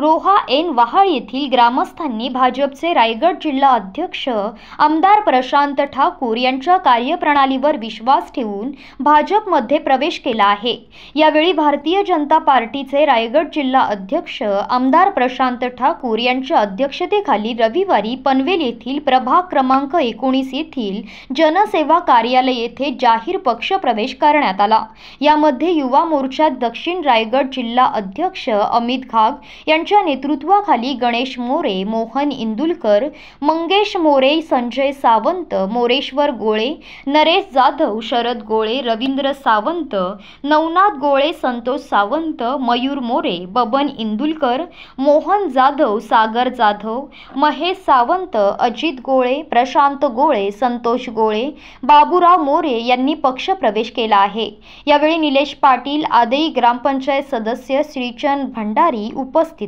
Roha N वहाळ येथील ग्रामस्थांनी भाजपचे रायगड जिल्हा अध्यक्ष आमदार प्रशांत ठाकूर यांच्या कार्यप्रणालीवर विश्वास ठेवून भाजपमध्ये प्रवेश केला आहे यावेळी भारतीय जनता पार्टीचे रायगड जिल्हा अध्यक्ष आमदार प्रशांत ठाकूर यांच्या अध्यक्षतेखाली रविवारी पनवेल येथील प्रभाग क्रमांक एकोणीस येथील जनसेवा कार्यालय येथे जाहीर पक्ष प्रवेश करण्यात आला यामध्ये युवा मोर्चा दक्षिण रायगड जिल्हा अध्यक्ष अमित घाग यांच्या यांच्या नेतृत्वाखाली गणेश मोरे मोहन इंदुलकर मंगेश मोरे संजय सावंत मोरेश्वर गोळे नरेश जाधव शरद गोळे रवींद्र सावंत नवनाथ गोळे संतोष सावंत मयूर मोरे बबन इंदुलकर मोहन जाधव सागर जाधव महेश सावंत अजित गोळे प्रशांत गोळे संतोष गोळे बाबूराव मोरे यांनी पक्षप्रवेश केला आहे यावेळी निलेश पाटील आदई ग्रामपंचायत सदस्य श्रीचंद भंडारी उपस्थित